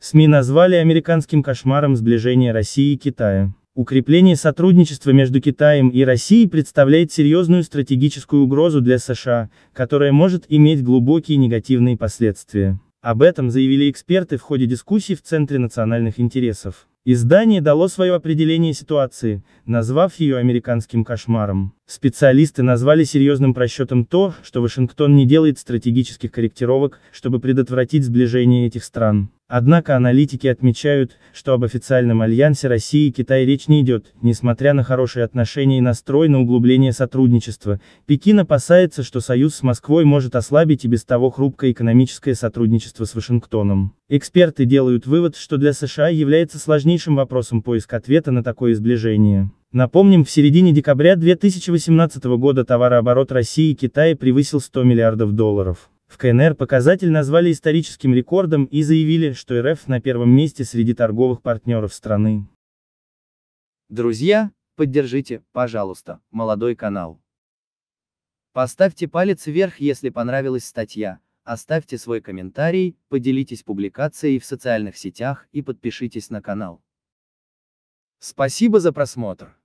СМИ назвали американским кошмаром сближение России и Китая. Укрепление сотрудничества между Китаем и Россией представляет серьезную стратегическую угрозу для США, которая может иметь глубокие негативные последствия. Об этом заявили эксперты в ходе дискуссии в Центре национальных интересов. Издание дало свое определение ситуации, назвав ее американским кошмаром. Специалисты назвали серьезным просчетом то, что Вашингтон не делает стратегических корректировок, чтобы предотвратить сближение этих стран. Однако аналитики отмечают, что об официальном альянсе России и Китая речь не идет, несмотря на хорошие отношения и настрой на углубление сотрудничества, Пекин опасается, что союз с Москвой может ослабить и без того хрупкое экономическое сотрудничество с Вашингтоном. Эксперты делают вывод, что для США является сложнейшим вопросом поиск ответа на такое сближение. Напомним, в середине декабря 2018 года товарооборот России и Китая превысил 100 миллиардов долларов. В КНР показатель назвали историческим рекордом и заявили, что РФ на первом месте среди торговых партнеров страны. Друзья, поддержите, пожалуйста, молодой канал. Поставьте палец вверх, если понравилась статья, оставьте свой комментарий, поделитесь публикацией в социальных сетях и подпишитесь на канал. Спасибо за просмотр.